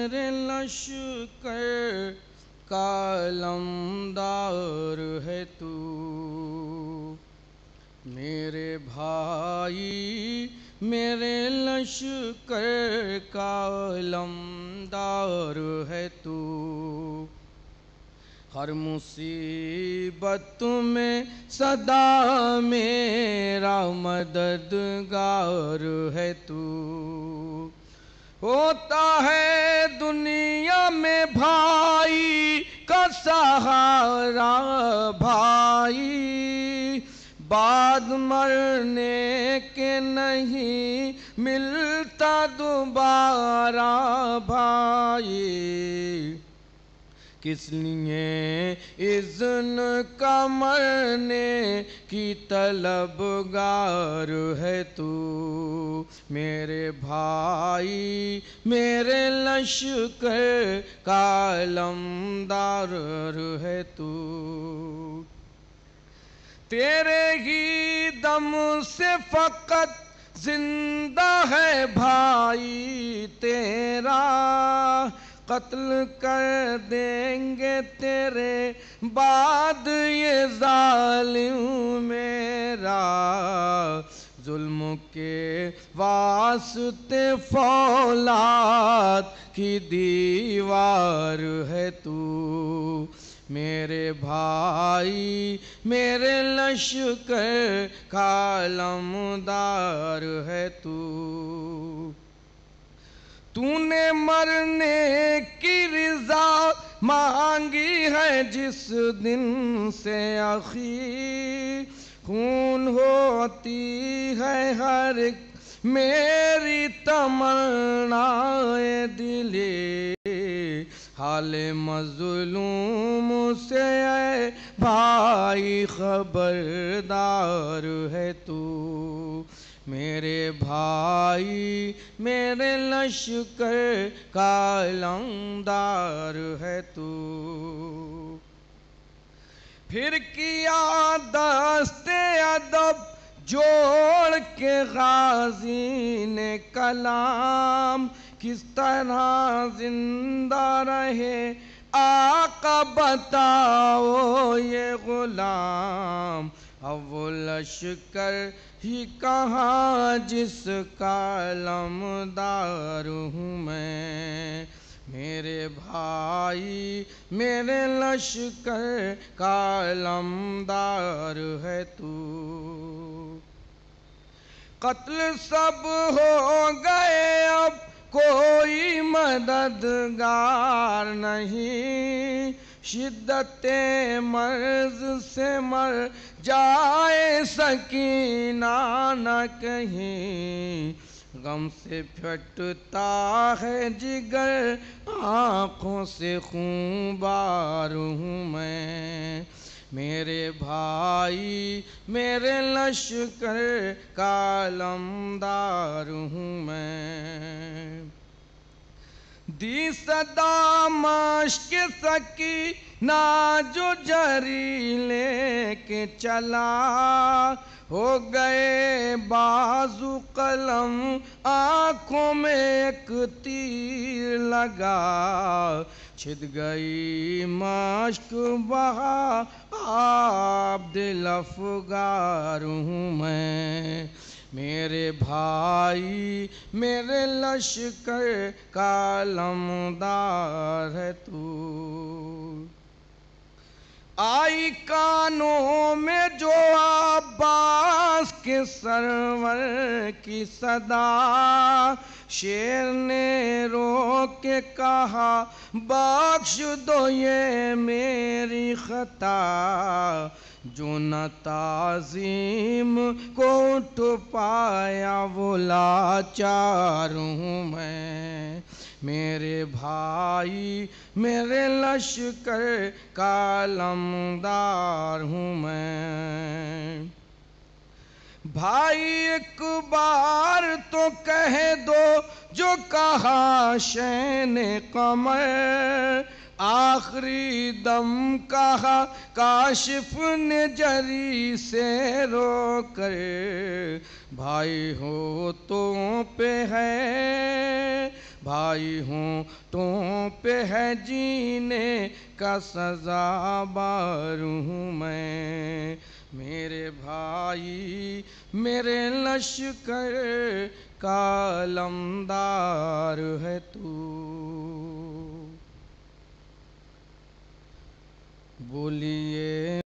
मेरे लश्कर कालमदार है तू मेरे भाई मेरे लश्कर कालमदार है तू हर मुसीबत में सदा मेरा मददगार है तू होता है दुनिया में भाई का सहारा भाई बाद मरने के नहीं मिलता दोबारा भाई किस लिए इज्न कमरने की की गार है तू मेरे भाई मेरे लश्कर का है तू तेरे ही दम से फकत जिंदा है भाई तेरा कत्ल कर देंगे तेरे बाद ये जालिम मेरा जुल्म के वास्ते फौलाद की दीवार है तू मेरे भाई मेरे लश्कर कालमदार है तू तूने मरने की रिजा मांगी है जिस दिन से अखी खून होती है हर मेरी तमन्नाए दिले हाल मजलूम से है भाई खबरदार है तू मेरे भाई मेरे लश्कर का लंगदार है तू फिर किया दस्ते अदब जोड़ के गाजी ने कलाम किस तरह जिंदा रहे आका बताओ ये गुलाम अब वो लश्कर ही कहाँ जिस लमदार हूँ मैं मेरे भाई मेरे लश्कर का है तू कत्ल सब हो गए अब कोई मददगार नहीं शिद्दत मर्ज से मर जाए सकीना न कहीं गम से फटता है जिगर आँखों से खून बार हूँ मैं मेरे भाई मेरे लश्कर कालमदार हूँ मैं दी सदा मश्क सकी जो जरी लेके चला हो गए बाजू कलम आंखों में एक तीर लगा छिद गई मश्क बहा आप दिल अफगार हूँ मैं मेरे भाई मेरे लश्कर का लमदार है तू आई कानों में जो आबास के सरवर की सदा शेर ने रो के कहा बख्श दो ये मेरी खता जो न को उठ पाया बोला चार हूँ मैं मेरे भाई मेरे लश्कर कालमदार हूँ मैं भाई एक बार तो कह दो जो कहा शैन कमर आखिरी दम कहा काशिफ ने जरी से रो कर भाई हो तो पे है भाई हो तो पे है जीने का सजा बारू मैं मेरे भाई मेरे लश्कर कालमदार है तू बोलिए